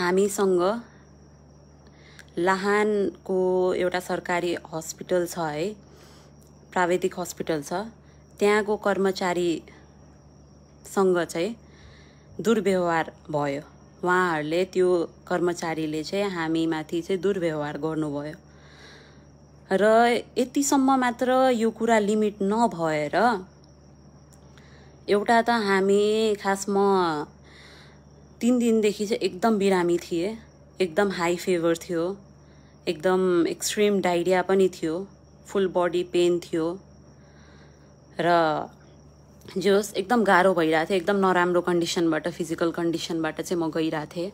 हामीसँग लाहानको एउटा सरकारी हस्पिटल छ है प्राविधिक हस्पिटल छ त्यहाँको कर्मचारीसँग चाहिँ दुर्व्यवहार भयो उहाँहरूले त्यो कर्मचारीले चाहिँ हामीमाथि चाहिँ दुर्व्यवहार गर्नुभयो र यतिसम्म मात्र यो कुरा लिमिट नभएर एउटा त हामी खासमा तिन दिनदेखि चाहिँ एकदम बिरामी थिएँ एकदम हाई फिभर थियो एकदम एक्सट्रिम डाइरिया पनि थियो फुल बडी पेन थियो र जो एकदम गाह्रो भइरहेको थियो एकदम नराम्रो कन्डिसनबाट फिजिकल कन्डिसनबाट चाहिँ म गइरहेको थिएँ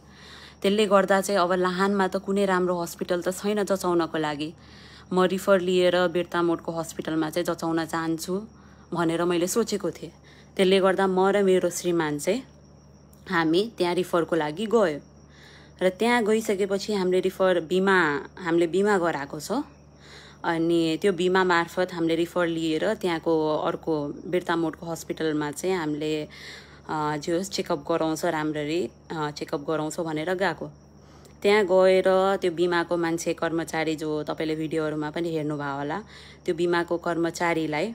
त्यसले गर्दा चाहिँ अब लाहानमा त कुनै राम्रो हस्पिटल त छैन जचाउनको लागि म रिफर लिएर बिर्तामोडको हस्पिटलमा चाहिँ जचाउन चाहन्छु भनेर मैले सोचेको थिएँ त्यसले गर्दा म र मेरो श्रीमान चाहिँ हामी त्यहाँ रिफरको लागि गयो र त्यहाँ गइसकेपछि हामीले रिफर बिमा हामीले बिमा गराएको छ अनि त्यो बिमा मार्फत हामीले रिफर लिएर त्यहाँको अर्को बिर्तामोडको हस्पिटलमा चाहिँ हामीले जे होस् चेकअप गराउँछ राम्ररी चेकअप गराउँछ भनेर गएको त्यहाँ गएर त्यो बिमाको मान्छे कर्मचारी जो तपाईँले भिडियोहरूमा पनि हेर्नुभयो होला त्यो बिमाको कर्मचारीलाई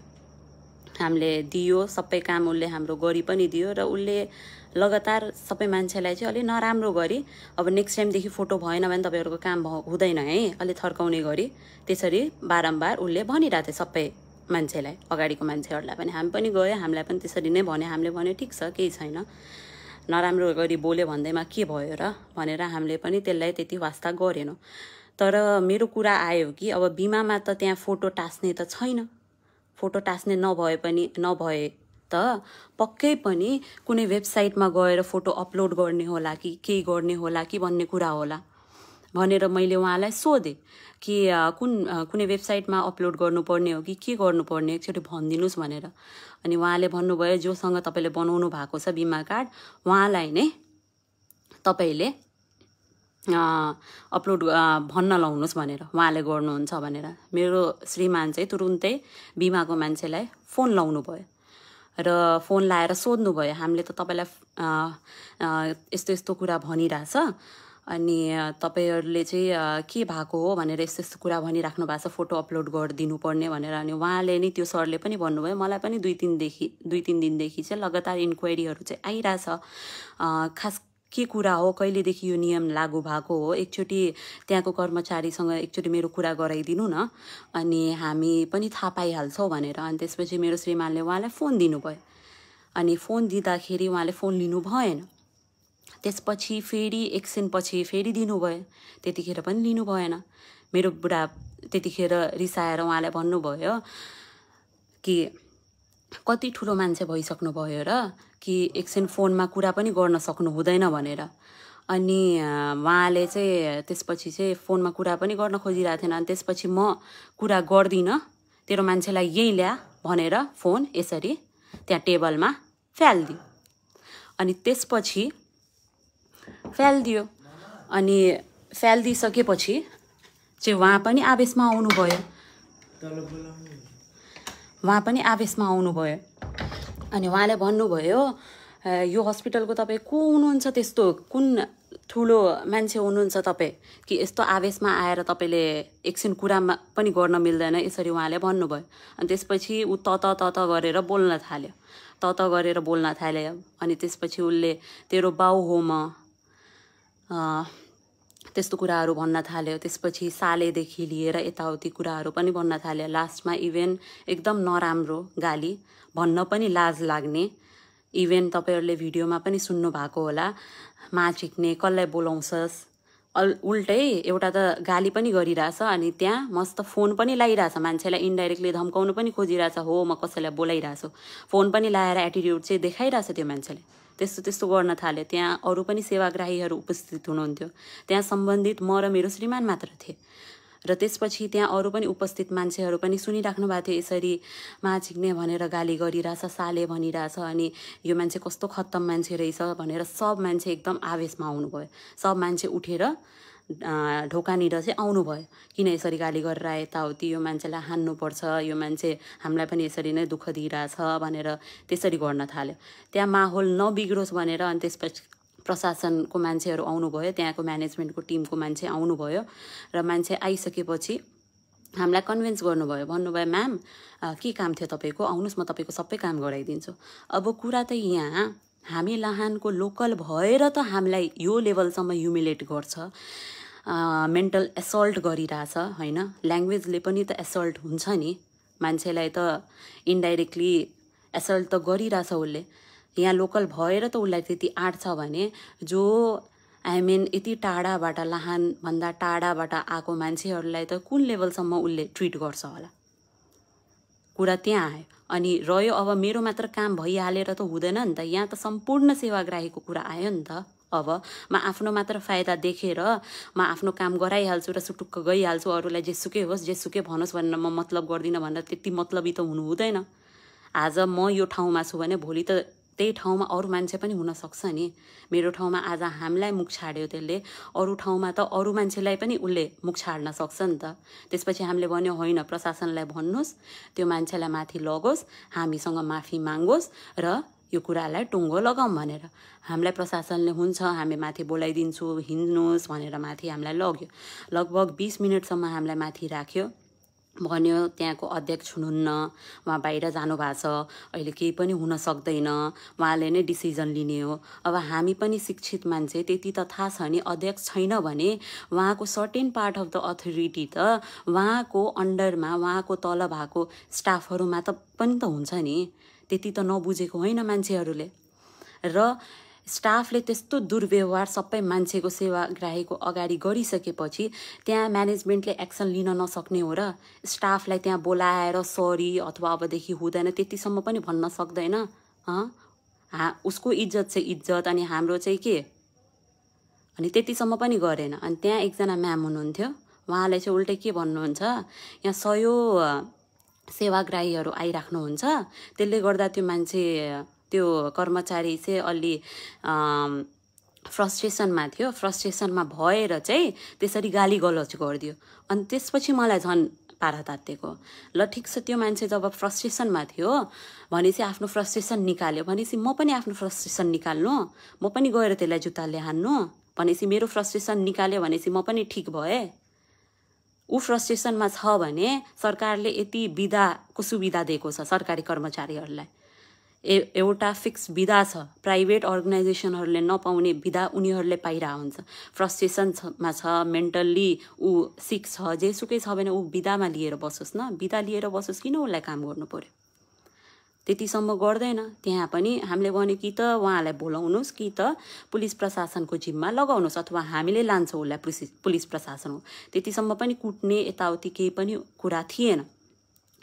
हामीले दियो सबै काम उसले हाम्रो गरी पनि दियो र उसले लगातार सबै मान्छेलाई चाहिँ अलिक नराम्रो गरी अब नेक्स्ट टाइमदेखि फोटो भएन भने तपाईँहरूको काम हुँदैन है अलिक थर्काउने गरी त्यसरी बारम्बार उसले भनिरहेको थियो सबै मान्छेलाई अगाडिको मान्छेहरूलाई पनि हामी पनि गयो हामीलाई पनि त्यसरी नै भन्यो हामीले भन्यो ठिक छ केही छैन नराम्रो गरी बोल्यो भन्दैमा के भयो र भनेर हामीले पनि त्यसलाई त्यति वास्ता गरेनौँ तर मेरो कुरा आयो कि अब बिमामा त त्यहाँ फोटो टास्ने त छैन फोटो टास्ने नभए पनि नभए त पक्कै पनि कुनै वेबसाइटमा गएर फोटो अपलोड गर्ने होला कि केही गर्ने होला कि भन्ने कुरा होला भनेर मैले उहाँलाई सोधेँ कि कुन कुनै वेबसाइटमा अपलोड गर्नुपर्ने हो कि के गर्नुपर्ने एकचोटि भनिदिनुहोस् भनेर अनि उहाँले भन्नुभयो जोसँग तपाईँले बनाउनु भएको छ बिमा कार्ड उहाँलाई नै तपाईँले अपलोड भन्न लाउनुहोस् भनेर उहाँले गर्नुहुन्छ भनेर मेरो श्रीमान चाहिँ तुरुन्तै बिमाको मान्छेलाई फोन लाउनु भयो र फोन लाएर सोध्नुभयो हामीले त तपाईँलाई यस्तो यस्तो कुरा भनिरहेछ अनि तपाईँहरूले चाहिँ के भएको हो भनेर यस्तो यस्तो कुरा भनिराख्नु भएको छ फोटो अपलोड गरिदिनु पर्ने भनेर अनि उहाँले नै त्यो सरले पनि भन्नुभयो मलाई पनि दुई तिनदेखि दुई तिन दिनदेखि चाहिँ लगातार इन्क्वायरीहरू चाहिँ आइरहेछ खास के कुरा हो कहिलेदेखि यो नियम लागू भएको हो एकचोटि त्यहाँको कर्मचारीसँग एकचोटि मेरो कुरा गराइदिनु न अनि हामी पनि थाहा पाइहाल्छौँ भनेर अनि त्यसपछि मेरो श्रीमानले उहाँलाई फोन दिनुभयो अनि फोन दिँदाखेरि उहाँले फोन लिनु भएन त्यसपछि फेरि एकछिनपछि फेरि दिनुभयो त्यतिखेर पनि लिनु भएन मेरो बुढा त्यतिखेर रिसाएर उहाँलाई भन्नुभयो कि कति ठुलो मान्छे भइसक्नुभयो र कि एकछिन फोनमा कुरा पनि गर्न सक्नु हुँदैन भनेर अनि उहाँले चाहिँ त्यसपछि चाहिँ फोनमा कुरा पनि गर्न खोजिरहेको थिएन अनि त्यसपछि म कुरा गर्दिनँ तेरो मान्छेलाई यहीँ ल्या भनेर फोन यसरी त्यहाँ टेबलमा फ्यालिदियो अनि त्यसपछि फ्यालिदियो अनि फ्यालिदिइसकेपछि चाहिँ उहाँ पनि आवेशमा आउनुभयो उहाँ पनि आवेशमा आउनुभयो अनि उहाँले भन्नुभयो यो हस्पिटलको तपाईँ को हुनुहुन्छ त्यस्तो कुन ठुलो मान्छे हुनुहुन्छ तपाईँ कि यस्तो आवेशमा आएर तपाईँले एकछिन कुरामा पनि गर्न मिल्दैन यसरी उहाँले भन्नुभयो अनि त्यसपछि ऊ तत तत गरेर बोल्न थाल्यो तत गरेर बोल्न थाल्यो अनि त्यसपछि उसले तेरो बाउ हो म त्यस्तो कुराहरू भन्न थाल्यो त्यसपछि सालेदेखि लिएर यताउति कुराहरू पनि भन्न थाल्यो लास्टमा इभेन एकदम नराम्रो गाली भन्न पनि लाज लाग्ने इभेन तपाईँहरूले भिडियोमा पनि सुन्नु भएको होला माछिक्ने कसलाई बोलाउँछस् अल उल्टै एउटा त गाली पनि गरिरहेछ अनि त्यहाँ मस्त फोन पनि लगाइरहेछ मान्छेलाई इन्डाइरेक्टली धम्काउनु पनि खोजिरहेछ हो म कसैलाई बोलाइरहेछु फोन पनि लगाएर एटिट्युड चाहिँ देखाइरहेछ त्यो मान्छेले त्यस्तो त्यस्तो गर्न थाल्यो त्यहाँ अरू पनि सेवाग्राहीहरू उपस्थित हुनुहुन्थ्यो त्यहाँ सम्बन्धित म र मेरो श्रीमान मात्र थिए र त्यसपछि त्यहाँ अरू पनि उपस्थित मान्छेहरू पनि सुनिराख्नु भएको थियो यसरी माछिक्ने भनेर गाली गरिरहेछ साले भनिरहेछ अनि यो मान्छे कस्तो खत्तम मान्छे रहेछ भनेर सब मान्छे एकदम आवेशमा आउनुभयो सब मान्छे उठेर ढोकानिर चाहिँ आउनुभयो किन यसरी गाली गरेर यताउति यो मान्छेलाई हान्नुपर्छ यो मान्छे हामीलाई पनि यसरी नै दुःख दिइरहेछ भनेर त्यसरी गर्न थाल्यो त्यहाँ माहौल नबिग्रोस् भनेर अनि त्यसपछि प्रशासनको मान्छेहरू आउनुभयो त्यहाँको म्यानेजमेन्टको टिमको मान्छे आउनुभयो र मान्छे आइसकेपछि हामीलाई कन्भिन्स गर्नुभयो भन्नुभयो म्याम के काम थियो तपाईँको आउनुहोस् म तपाईँको सबै काम गराइदिन्छु अब कुरा त यहाँ हामी लाहानको लोकल भएर त हामीलाई यो लेभलसम्म ह्युमिलेट गर्छ मेन्टल एसल्ट गरिरहेछ होइन ल्याङ्ग्वेजले पनि त एसल्ट हुन्छ नि मान्छेलाई त इन्डाइरेक्टली एसल्ट त गरिरहेछ उसले यहाँ लोकल भएर त उसलाई त्यति आँट छ भने जो आई मिन यति टाढाबाट लाहानभन्दा टाढाबाट आएको मान्छेहरूलाई त कुन लेभलसम्म उसले ट्रिट गर्छ होला कुरा त्यहाँ आयो अनि रह्यो अब मेरो मात्र काम भइहालेर त हुँदैन नि त यहाँ त सम्पूर्ण सेवाग्राहीको कुरा आयो नि त अब म आफ्नो मात्र फाइदा देखेर म आफ्नो काम गराइहाल्छु र सुटुक्क गइहाल्छु अरूलाई जेसुकै होस् जेसुकै भनोस् भनेर म मतलब गर्दिनँ भनेर त्यति मतलबी त हुनु हुँदैन आज म यो ठाउँमा छु भने भोलि त त्यही ठाउँमा अरू मान्छे पनि हुनसक्छ नि मेरो ठाउँमा आज हामीलाई मुख छाड्यो त्यसले अरू ठाउँमा त अरू मान्छेलाई पनि उसले मुख छाड्न सक्छ नि त त्यसपछि हामीले भन्यो होइन प्रशासनलाई भन्नुहोस् त्यो मान्छेलाई माथि लगोस् हामीसँग माफी मागोस् र यो कुरालाई टुङ्गो लगाऊँ भनेर हामीलाई प्रशासनले हुन्छ हामी माथि बोलाइदिन्छु हिँड्नुहोस् भनेर माथि हामीलाई लग्यो लगभग बिस मिनटसम्म हामीलाई माथि राख्यो भन्यो त्यहाँको अध्यक्ष हुनुहुन्न उहाँ बाहिर जानुभएको छ अहिले केही पनि हुन सक्दैन उहाँले नै डिसिजन लिने हो अब हामी पनि शिक्षित मान्छे त्यति त थाहा छ नि अध्यक्ष छैन भने उहाँको certain part of the authority त उहाँको अन्डरमा उहाँको तल भएको स्टाफहरूमा त पनि त हुन्छ नि त्यति त नबुझेको होइन मान्छेहरूले र स्टाफले त्यस्तो दुर्व्यवहार सबै मान्छेको सेवाग्राहीको अगाडि गरिसकेपछि त्यहाँ म्यानेजमेन्टले एक्सन लिन नसक्ने हो र स्टाफलाई त्यहाँ बोलाएर सरी अथवा अबदेखि हुँदैन त्यतिसम्म पनि भन्न सक्दैन हा उसको इज्जत चाहिँ इज्जत अनि हाम्रो चाहिँ के अनि त्यतिसम्म पनि गरेन अनि त्यहाँ एकजना म्याम हुनुहुन्थ्यो उहाँलाई चाहिँ उल्टै के भन्नुहुन्छ यहाँ सयो सेवाग्राहीहरू आइराख्नुहुन्छ त्यसले गर्दा त्यो मान्छे त्यो कर्मचारी चाहिँ अलि फ्रस्ट्रेसनमा थियो फ्रस्ट्रेसनमा भएर चाहिँ त्यसरी गाली गलच गरिदियो अनि त्यसपछि मलाई झन् पारा तातेको ल ठिक छ त्यो मान्छे जब फ्रस्ट्रेसनमा थियो भनेपछि आफ्नो फ्रस्ट्रेसन निकाल्यो भनेपछि म पनि आफ्नो फ्रस्ट्रेसन निकाल्नु म पनि गएर त्यसलाई जुत्ताले हान्नु भनेपछि मेरो फ्रस्ट्रेसन निकाल्यो भनेपछि म पनि ठिक भएँ ऊ फ्रस्ट्रेसनमा छ भने सरकारले यति बिदाको सुविधा दिएको छ सरकारी कर्मचारीहरूलाई ए एउटा फिक्स बिदा छ प्राइभेट अर्गनाइजेसनहरूले नपाउने बिदा उनीहरूले पाइरह हुन्छ फ्रस्ट्रेसनमा छ मेन्टल्ली ऊ सिक छ जेसुकै छ भने ऊ बिदामा लिएर बसोस् न बिदा लिएर बसोस् किन उसलाई काम गर्नु पऱ्यो त्यतिसम्म गर्दैन त्यहाँ पनि हामीले भन्यो कि त उहाँलाई बोलाउनुहोस् कि त पुलिस प्रशासनको जिम्मा लगाउनुहोस् अथवा हामीले लान्छौँ उसलाई पुलिस पुलिस प्रशासन हो त्यतिसम्म पनि कुट्ने यताउति केही पनि कुरा थिएन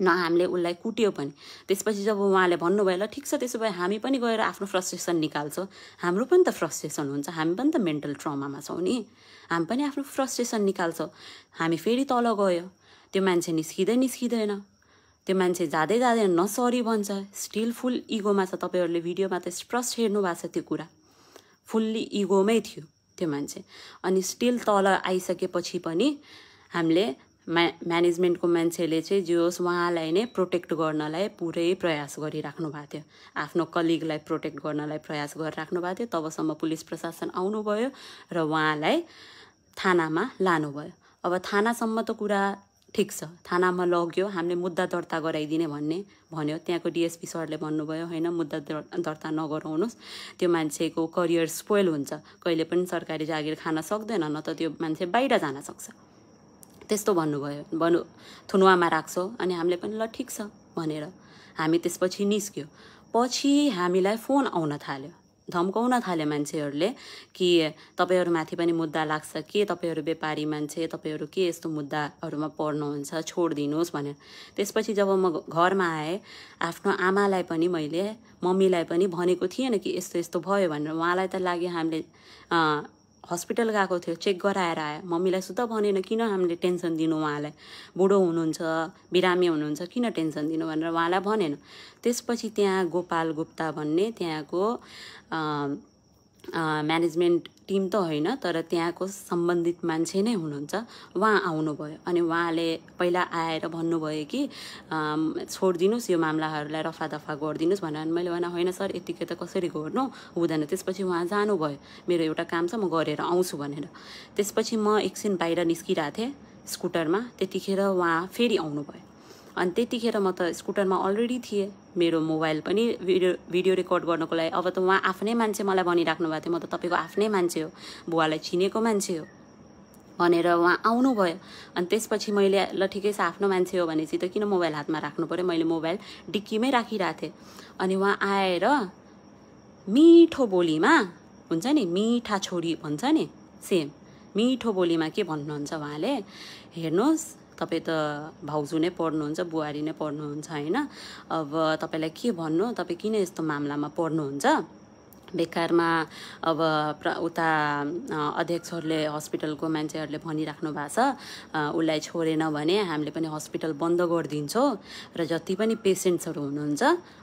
न हामीले उसलाई कुट्यो पनि त्यसपछि जब उहाँले भन्नुभयो ल ठिक छ त्यसो भए हामी पनि गएर आफ्नो फ्रस्ट्रेसन निकाल्छौँ हाम्रो पनि त फ्रस्ट्रेसन हुन्छ हामी पनि त मेन्टल ट्रमामा छौँ नि हामी पनि आफ्नो फ्रस्ट्रेसन निकाल्छौँ हामी फेरि तल गयो त्यो मान्छे निस्किँदै निस्किँदैन त्यो मान्छे जाँदै जाँदै नसरी भन्छ स्टिल फुल इगोमा छ तपाईँहरूले भिडियोमा त स्पष्ट हेर्नु भएको छ त्यो कुरा फुल्ली इगोमै थियो त्यो मान्छे अनि स्टिल तल आइसकेपछि पनि हामीले म्या म्यानेजमेन्टको मान्छेले चाहिँ जे होस् उहाँलाई नै प्रोटेक्ट गर्नलाई पुरै प्रयास गरिराख्नु भएको थियो आफ्नो कलिगलाई प्रोटेक्ट गर्नलाई प्रयास गरिराख्नु भएको थियो तबसम्म पुलिस प्रशासन आउनुभयो र उहाँलाई थानामा लानुभयो अब थानासम्म त कुरा ठिक छ थानामा लग्यो हामीले मुद्दा दर्ता गराइदिने भन्ने भन्यो त्यहाँको डिएसपी सरले भन्नुभयो होइन मुद्दा दर्ता नगराउनुहोस् त्यो मान्छेको करियर स्पोइल हुन्छ कहिले पनि सरकारी जागिर खान सक्दैन न त त्यो मान्छे बाहिर जान सक्छ त्यस्तो भन्नुभयो भन्नु थुनुवामा राख्छौँ अनि हामीले पनि ल ठिक छ भनेर हामी त्यसपछि निस्क्यो पछि हामीलाई फोन आउन थाल्यो धम्काउन थाले मान्छेहरूले कि तपाईँहरूमाथि पनि मुद्दा लाग्छ के तपाईँहरू व्यापारी मान्छे तपाईँहरू के यस्तो मुद्दाहरूमा पर्नुहुन्छ छोडिदिनुहोस् भनेर त्यसपछि जब म घरमा आएँ आफ्नो आमालाई पनि मैले मम्मीलाई पनि भनेको थिएन कि यस्तो यस्तो भयो भनेर उहाँलाई त लाग्यो हामीले हस्पिटल गएको थियो चेक गराएर आयो मम्मीलाई सुत भनेन किन हामीले टेन्सन दिनु उहाँलाई बुढो हुनुहुन्छ बिरामी हुनुहुन्छ किन टेन्सन दिनु भनेर उहाँलाई भनेन त्यसपछि त्यहाँ गोपाल गुप्ता भन्ने त्यहाँको म्यानेजमेन्ट टिम त होइन तर त्यहाँको सम्बन्धित मान्छे नै हुनुहुन्छ उहाँ आउनुभयो अनि उहाँले पहिला आएर भन्नुभयो कि छोडिदिनुहोस् यो मामलाहरूलाई रफा दफा गरिदिनुहोस् भनेर मैले भने होइन सर यतिकै त कसरी गर्नु हुँदैन त्यसपछि उहाँ जानुभयो मेरो एउटा काम छ म गरेर आउँछु भनेर त्यसपछि म एकछिन बाहिर निस्किरहेको थिएँ स्कुटरमा त्यतिखेर उहाँ फेरि आउनुभयो अनि त्यतिखेर म त स्कुटरमा अलरेडी थिएँ मेरो मोबाइल पनि भिडियो भिडियो रेकर्ड गर्नको लागि अब त उहाँ आफ्नै मान्छे मलाई भनिराख्नु भएको थियो म त तपाईँको आफ्नै मान्छे हो बुवालाई चिनेको मान्छे हो भनेर उहाँ आउनुभयो अनि त्यसपछि मैले ल ठिकै छ आफ्नो मान्छे हो भनेपछि त किन मोबाइल हातमा राख्नु पऱ्यो मैले मोबाइल डिक्कीमै राखिरहेको थिएँ अनि उहाँ आएर मिठो बोलीमा हुन्छ नि मिठा छोरी भन्छ नि सेम मिठो बोलीमा के भन्नुहुन्छ उहाँले हेर्नुहोस् तपाईँ त भाउजू नै पढ्नुहुन्छ बुहारी नै पढ्नुहुन्छ होइन अब तपाईँलाई के भन्नु तपाईँ किन यस्तो मामलामा पढ्नुहुन्छ बेकारमा अब प्र उता अध्यक्षहरूले हस्पिटलको मान्छेहरूले भनिराख्नु भएको छ उसलाई छोडेन भने हामीले पनि हस्पिटल बन्द गरिदिन्छौँ र जति पनि पेसेन्ट्सहरू हुनुहुन्छ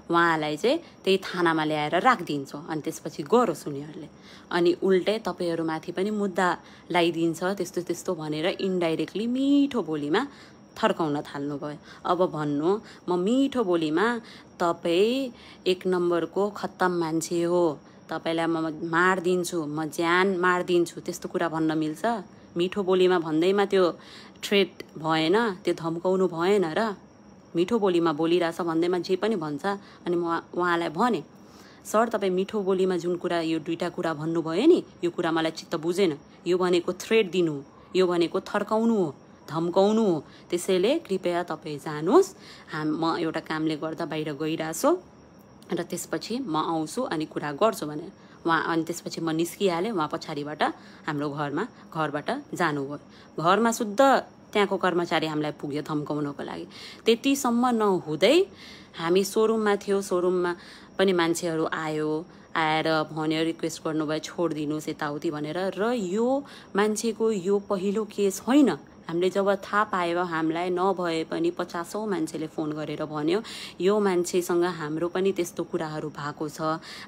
उहाँलाई चाहिँ त्यही थानामा ल्याएर राखिदिन्छौँ अनि त्यसपछि गरोस् उनीहरूले अनि उल्टै तपाईँहरूमाथि पनि मुद्दा लगाइदिन्छ त्यस्तो त्यस्तो भनेर इन्डाइरेक्टली मिठो बोलीमा थर्काउन थाल्नुभयो अब भन्नु म मिठो बोलीमा तपाईँ एक नम्बरको खत्तम मान्छे हो तपाईँलाई म मारिदिन्छु म ज्यान मारिदिन्छु त्यस्तो कुरा भन्न मिल्छ मिठो बोलीमा भन्दैमा त्यो थ्रेट भएन त्यो धम्काउनु भएन र मिठो बोलीमा बोलिरहेछ भन्दैमा जे पनि भन्छ अनि म उहाँलाई भने सर तपाईँ मिठो बोलीमा जुन कुरा यो दुइटा कुरा भन्नुभयो नि यो कुरा मलाई चित्त बुझेन यो भनेको थ्रेड दिनु यो भनेको थर्काउनु हो धम्काउनु हो त्यसैले कृपया तपाईँ जानुहोस् हाम म एउटा कामले गर्दा बाहिर गइरहेछु र त्यसपछि म आउँछु अनि कुरा गर्छु भने उहाँ अनि त्यसपछि म निस्किहालेँ उहाँ पछाडिबाट हाम्रो घरमा घरबाट जानुभयो घरमा शुद्ध त्यहाँको कर्मचारी हामीलाई पुग्यो धम्काउनको लागि त्यतिसम्म नहुँदै हामी सोरुममा थियो सोरुममा पनि मान्छेहरू आयो आएर भन्यो रिक्वेस्ट गर्नुभयो छोडिदिनुहोस् यताउति भनेर र यो मान्छेको यो पहिलो केस होइन हामीले जब थाहा पायो हामीलाई नभए पनि पचासौँ मान्छेले फोन गरेर भन्यो यो मान्छेसँग हाम्रो पनि त्यस्तो कुराहरू भएको छ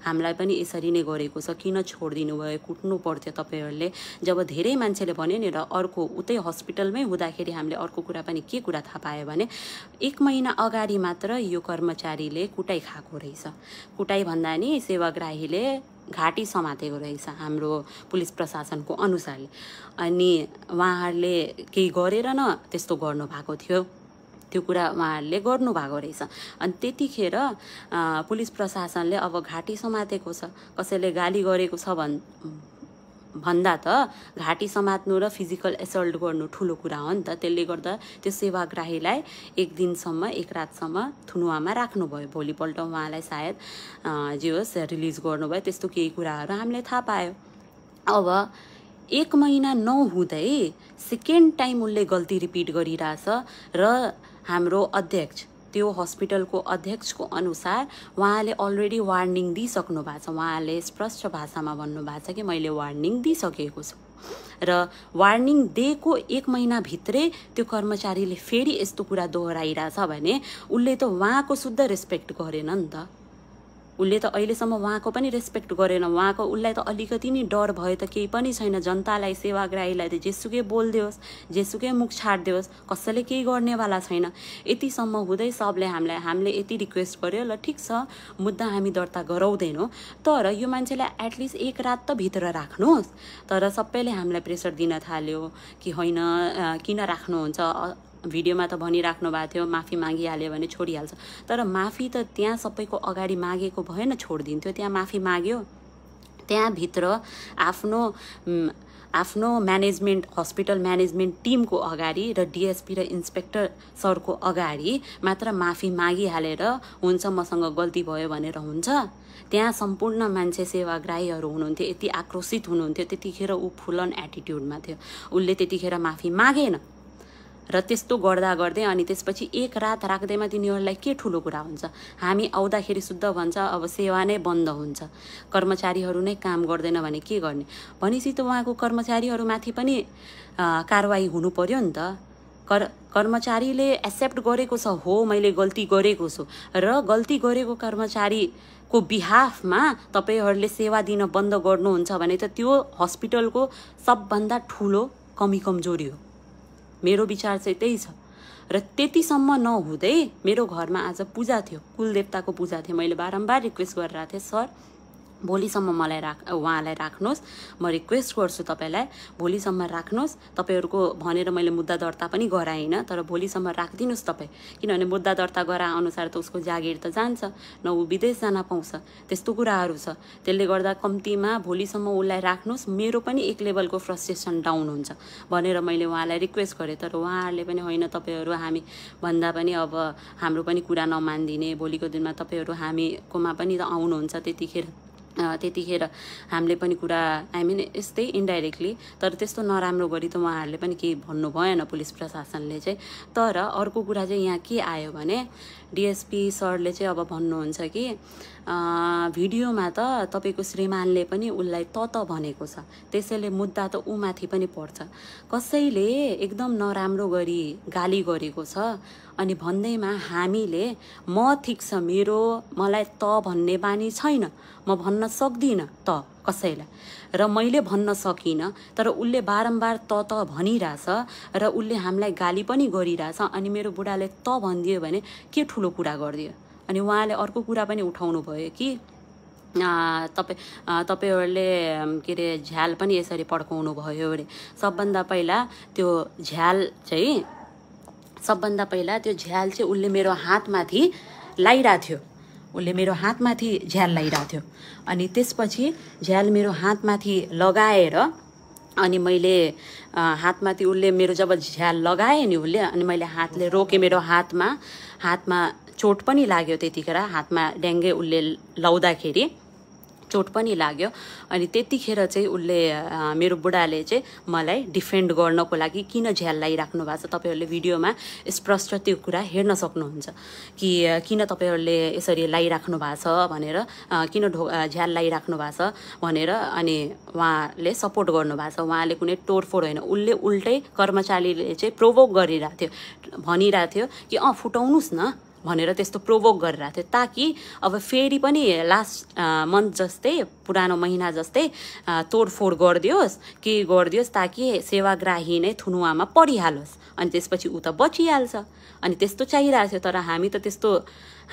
हामीलाई पनि यसरी नै गरेको छ किन छोडिदिनु भयो कुट्नु पर्थ्यो तपाईँहरूले जब धेरै मान्छेले भन्यो नि र अर्को उतै हस्पिटलमै हुँदाखेरि हामीले अर्को कुरा पनि के कुरा थाहा पायो भने एक महिना अगाडि मात्र यो कर्मचारीले कुटाइ खाएको रहेछ कुटाइ भन्दा नि सेवाग्राहीले घाँटी समातेको रहेछ हाम्रो पुलिस प्रशासनको अनुसारले अनि उहाँहरूले केही गरेर न त्यस्तो गर्नुभएको थियो त्यो कुरा उहाँहरूले गर्नुभएको रहेछ अनि त्यतिखेर पुलिस प्रशासनले अब घाँटी समातेको छ कसैले गाली गरेको छ भन् भन्दा त घाँटी समात्नु र फिजिकल एसल्ट गर्नु ठुलो कुरा हो नि त त्यसले गर्दा त्यो सेवाग्राहीलाई एक दिनसम्म एक रातसम्म थुनुवामा राख्नुभयो भोलिपल्ट उहाँलाई सायद जे होस् रिलिज गर्नुभयो त्यस्तो केही कुराहरू हामीले थाहा पायो अब एक महिना नहुँदै सेकेन्ड टाइम उसले गल्ती रिपिट गरिरहेछ र हाम्रो अध्यक्ष त्यो हस्पिटलको अध्यक्षको अनुसार उहाँले अलरेडी वार्निङ दिइसक्नु भएको छ उहाँले स्पष्ट भाषामा भन्नुभएको छ कि मैले वार्निङ दिइसकेको छु र वार्निङ दिएको एक महिनाभित्रै त्यो कर्मचारीले फेरि यस्तो कुरा दोहोऱ्याइरहेछ भने उसले त उहाँको शुद्ध रेस्पेक्ट गरेन नि त उसले त अहिलेसम्म उहाँको पनि रेस्पेक्ट गरेन उहाँको उसलाई त अलिकति नै डर भयो त केही पनि छैन जनतालाई सेवाग्राहीलाई त जेसुकै बोलिदियोस् जेसुकै मुख छाडिदियोस् कसैले केही गर्नेवाला छैन यतिसम्म हुँदै सबले हामीलाई हामीले यति रिक्वेस्ट गर्यो ल ठिक छ मुद्दा हामी दर्ता गराउँदैनौँ तर यो मान्छेलाई एटलिस्ट एक रात त भित्र राख्नुहोस् तर सबैले हामीलाई प्रेसर दिन थाल्यो कि होइन किन राख्नुहुन्छ भिडियोमा त भनिराख्नु भएको थियो माफी मागिहाल्यो भने छोडिहाल्छ तर माफी त त्यहाँ सबैको अगाडि मागेको भएन छोडिदिन्थ्यो त्यहाँ माफी माग्यो त्यहाँभित्र आफ्नो आफ्नो म्यानेजमेन्ट हस्पिटल म्यानेजमेन्ट टिमको अगाडि र डिएसपी र इन्सपेक्टर सरको अगाडि मात्र माफी मागिहालेर हुन्छ मसँग गल्ती भयो भनेर हुन्छ त्यहाँ सम्पूर्ण मान्छे सेवाग्राहीहरू हुनुहुन्थ्यो यति आक्रोशित हुनुहुन्थ्यो त्यतिखेर ऊ फुलन एटिट्युडमा थियो उसले त्यतिखेर माफी मागेन र त्यस्तो गर्दा गर्दै अनि त्यसपछि एक रात राख्दैमा तिनीहरूलाई के ठुलो कुरा हुन्छ हामी आउँदाखेरि शुद्ध भन्छ अब सेवा नै बन्द हुन्छ कर्मचारीहरू नै काम गर्दैन भने के गर्ने भनेपछि त उहाँको कर्मचारीहरूमाथि पनि कारवाही हुनु पऱ्यो नि त कर कर्मचारीले एक्सेप्ट गरेको छ हो मैले गल्ती गरेको छु र गल्ती गरेको कर्मचारीको बिहाफमा तपाईँहरूले सेवा दिन बन्द गर्नुहुन्छ भने त त्यो हस्पिटलको सबभन्दा ठुलो कमी कमजोरी हो मेरो विचार चाहिँ त्यही छ र त्यतिसम्म नहुँदै मेरो घरमा आज पूजा थियो कुलदेवताको पूजा थियो मैले बारम्बार रिक्वेस्ट गरेर थिएँ सर भोलिसम्म मलाई राख उहाँलाई राख्नुहोस् म रिक्वेस्ट गर्छु तपाईँलाई भोलिसम्म राख्नुहोस् तपाईँहरूको भनेर मैले मुद्दा दर्ता पनि गराइनँ तर भोलिसम्म राखिदिनुहोस् तपाईँ किनभने मुद्दा दर्ता गराएअनुसार त उसको जागिर त जान्छ न ऊ विदेश जान पाउँछ त्यस्तो कुराहरू छ त्यसले गर्दा कम्तीमा भोलिसम्म उसलाई राख्नुहोस् मेरो पनि एक लेभलको फ्रस्ट्रेसन डाउन हुन्छ भनेर मैले उहाँलाई रिक्वेस्ट गरेँ तर उहाँहरूले पनि होइन तपाईँहरू हामी भन्दा पनि अब हाम्रो पनि कुरा नमानिदिने भोलिको दिनमा तपाईँहरू हामीकोमा पनि त आउनुहुन्छ त्यतिखेर त्यतिखेर हामीले पनि कुरा आई मिन यस्तै इन्डाइरेक्टली तर त्यस्तो नराम्रो गरी त उहाँहरूले पनि केही भन्नु भएन पुलिस प्रशासनले चाहिँ तर अर्को कुरा चाहिँ यहाँ के आयो भने डिएसपी सरले चाहिँ अब भन्नुहुन्छ कि भिडियोमा त तपाईँको श्रीमानले पनि उसलाई त त भनेको छ त्यसैले मुद्दा त ऊमाथि पनि पर्छ कसैले एकदम नराम्रो गरी गाली गरेको छ अनि भन्दैमा हामीले म ठिक छ मेरो मलाई त भन्ने बानी छैन म भन्न सक्दिनँ त कसैलाई र मैले भन्न सकिनँ तर उसले बारम्बार त त भनिरहेछ र उसले हामीलाई गाली पनि गरिरहेछ अनि मेरो बुढाले त भनिदियो भने के ठुलो कुरा गरिदियो अनि उहाँले अर्को कुरा पनि उठाउनु भयो कि तपाईँ तपाईँहरूले के अरे झ्याल पनि यसरी पड्काउनु भयो अरे सबभन्दा पहिला त्यो झ्याल चाहिँ सबभन्दा पहिला त्यो झ्याल चाहिँ उसले मेरो हातमाथि लगाइरहेको थियो उसले मेरो हातमाथि झ्याल लगाइरहेको थियो अनि त्यसपछि झ्याल मेरो हातमाथि लगाएर अनि मैले हातमाथि उसले मेरो जब झ्याल लगाएँ नि उसले अनि मैले हातले रोकेँ मेरो हातमा हातमा चोट पनि लाग्यो त्यतिखेर हातमा ड्याङ्गे उसले लाउँदाखेरि चोट पनि लाग्यो अनि त्यतिखेर चाहिँ उसले मेरो बुढाले चाहिँ मलाई डिफेन्ड गर्नको लागि किन झ्याल लगाइराख्नु भएको छ तपाईँहरूले भिडियोमा स्पष्ट त्यो कुरा हेर्न सक्नुहुन्छ कि किन तपाईँहरूले यसरी लगाइराख्नु भएको छ भनेर किन ढो झ्याल लगाइराख्नु भएको छ भनेर अनि उहाँले सपोर्ट गर्नुभएको छ उहाँले कुनै तोडफोड होइन उसले उल्टै कर्मचारीले चाहिँ प्रोभोक गरिरहेको थियो भनिरहेको थियो कि अँ फुटाउनुहोस् न भनेर त्यस्तो प्रोभोक गरिरहेको थियो ताकि अब फेरि पनि लास्ट मन्थ जस्तै पुरानो महिना जस्तै तोडफोड गरिदियोस् के गरिदियोस् ताकि सेवाग्राही नै थुनुवामा परिहालोस् अनि त्यसपछि ऊ त बचिहाल्छ अनि त्यस्तो चाहिरहेको थियो तर हामी त त्यस्तो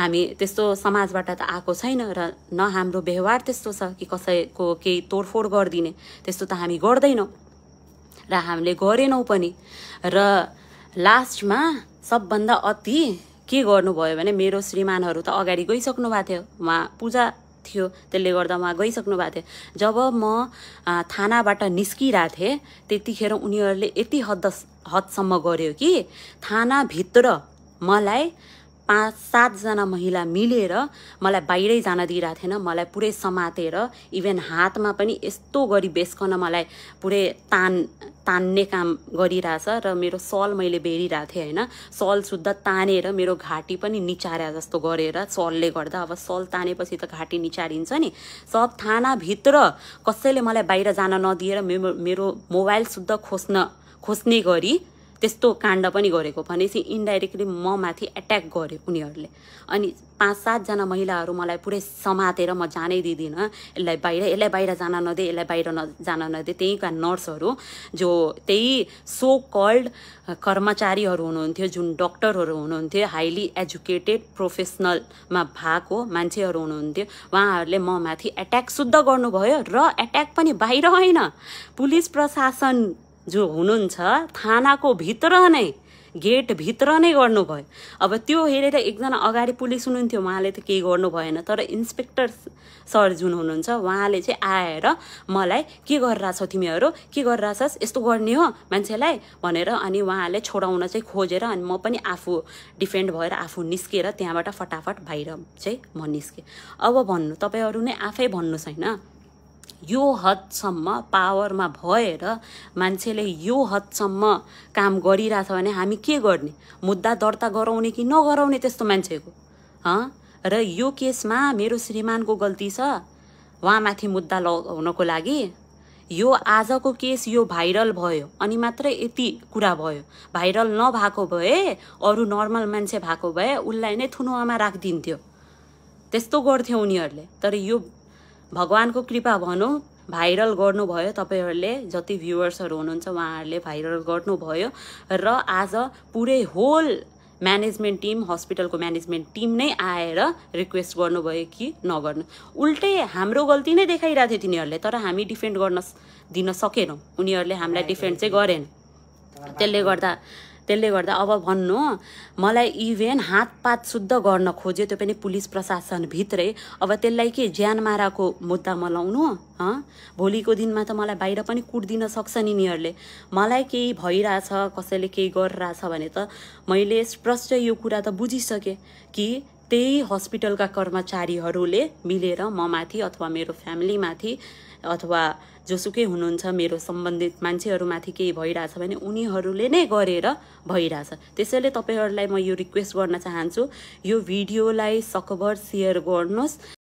हामी त्यस्तो समाजबाट त आएको छैन र न हाम्रो व्यवहार त्यस्तो छ कि कसैको केही तोडफोड गरिदिने त्यस्तो त हामी गर्दैनौँ र हामीले गरेनौँ पनि र लास्टमा सबभन्दा अति के गर्नुभयो भने मेरो श्रीमानहरू त अगाडि गइसक्नु भएको थियो उहाँ पूजा थियो त्यसले गर्दा उहाँ गइसक्नु भएको थियो जब म थानाबाट निस्किरहेको थिएँ त्यतिखेर उनीहरूले यति हद हदसम्म गर्यो कि थानाभित्र मलाई पाँच सातजना महिला मिलेर मलाई बाहिरै जान दिइरहेको थिएन मलाई पुरै समातेर इभेन हातमा पनि यस्तो गरी बेस्कन मलाई पुरै तान तान्ने काम गरिरहेछ र मेरो सल मैले बेरिरहेको थिएँ होइन सल शुद्ध तानेर मेरो घाँटी पनि निचारे जस्तो गरेर सलले गर्दा अब सल तानेपछि त घाँटी निचारिन्छ नि सब थानाभित्र कसैले मलाई बाहिर जान नदिएर मेरो मेरो मोबाइल शुद्ध खोज्न खोज्ने गरी त्यस्तो काण्ड पनि गरेको भनेपछि इन्डाइरेक्टली म माथि एट्याक गरेँ उनीहरूले अनि पाँच सातजना महिलाहरू मलाई पुरै समातेर म जानै दिँदिनँ यसलाई बाहिर यसलाई बाहिर जान नदे यसलाई बाहिर न जान नदे त्यहीँका नर्सहरू जो त्यही सो कल्ड कर्मचारीहरू हुनुहुन्थ्यो जुन डक्टरहरू हुनुहुन्थ्यो हाइली एजुकेटेड प्रोफेसनलमा भएको मान्छेहरू हुनुहुन्थ्यो उहाँहरूले म माथि एट्याक शुद्ध गर्नुभयो र एट्याक पनि बाहिर होइन पुलिस प्रशासन जो हुनुहुन्छ थानाको भित्र नै गेटभित्र नै गर्नुभयो अब त्यो हेरेर एकजना अगाडि पुलिस हुनुहुन्थ्यो उहाँले त केही गर्नु भएन तर इन्सपेक्टर सर जुन हुनुहुन्छ उहाँले चाहिँ आएर मलाई के गरिरहेछ तिमीहरू के गरिरहेछस् यस्तो गर्ने हो मान्छेलाई भनेर अनि उहाँले छोडाउन चाहिँ खोजेर अनि म पनि आफू डिफेन्ड भएर आफू निस्केर त्यहाँबाट फटाफट बाहिर चाहिँ म निस्केँ अब भन्नु तपाईँहरू नै आफै भन्नुहोस् होइन यो हदसम्म पावरमा भएर मान्छेले यो हदसम्म काम गरिरहेछ भने हामी के गर्ने मुद्दा दर्ता गराउने कि नगराउने त्यस्तो मान्छेको र यो केसमा मेरो श्रीमानको गल्ती छ उहाँमाथि मुद्दा लगाउनको लागि यो आजको केस यो भाइरल भयो अनि मात्रै यति कुरा भयो भाइरल नभएको भए अरू नर्मल मान्छे भएको भए उसलाई नै थुनुवामा राखिदिन्थ्यो त्यस्तो गर्थ्यो उनीहरूले तर यो भगवान्को कृपा भनौँ भाइरल गर्नुभयो तपाईँहरूले जति भ्युवर्सहरू हुनुहुन्छ उहाँहरूले भाइरल गर्नुभयो र आज पुरै होल म्यानेजमेन्ट टिम हस्पिटलको म्यानेजमेन्ट टिम नै आएर रिक्वेस्ट गर्नुभयो कि नगर्नु उल्टै हाम्रो गल्ती नै देखाइरहेको थियो तिनीहरूले तर हामी डिफेन्ड गर्न दिन सकेनौँ उनीहरूले हामीलाई डिफेन्ड चाहिँ गरेन त्यसले गर्दा त्यसले गर्दा अब भन्नु मलाई इभेन हातपात शुद्ध गर्न खोज्यो त्यो पनि पुलिस प्रशासनभित्रै अब त्यसलाई के ज्यान माराको मुद्दामा लाउनु भोलिको दिनमा त मलाई बाहिर पनि कुटिदिन सक्छ नि यिनीहरूले मलाई केही भइरहेछ कसैले केही गरिरहेछ भने त मैले स्पष्ट यो कुरा त बुझिसकेँ कि त्यही हस्पिटलका कर्मचारीहरूले मिलेर ममाथि अथवा मेरो फ्यामिलीमाथि अथवा जोसुकै हुनुहुन्छ मेरो सम्बन्धित मान्छेहरूमाथि केही भइरहेछ भने उनीहरूले नै गरेर भइरहेछ त्यसैले तपाईँहरूलाई म यो रिक्वेस्ट गर्न चाहन्छु यो भिडियोलाई सकभर सेयर गर्नुहोस्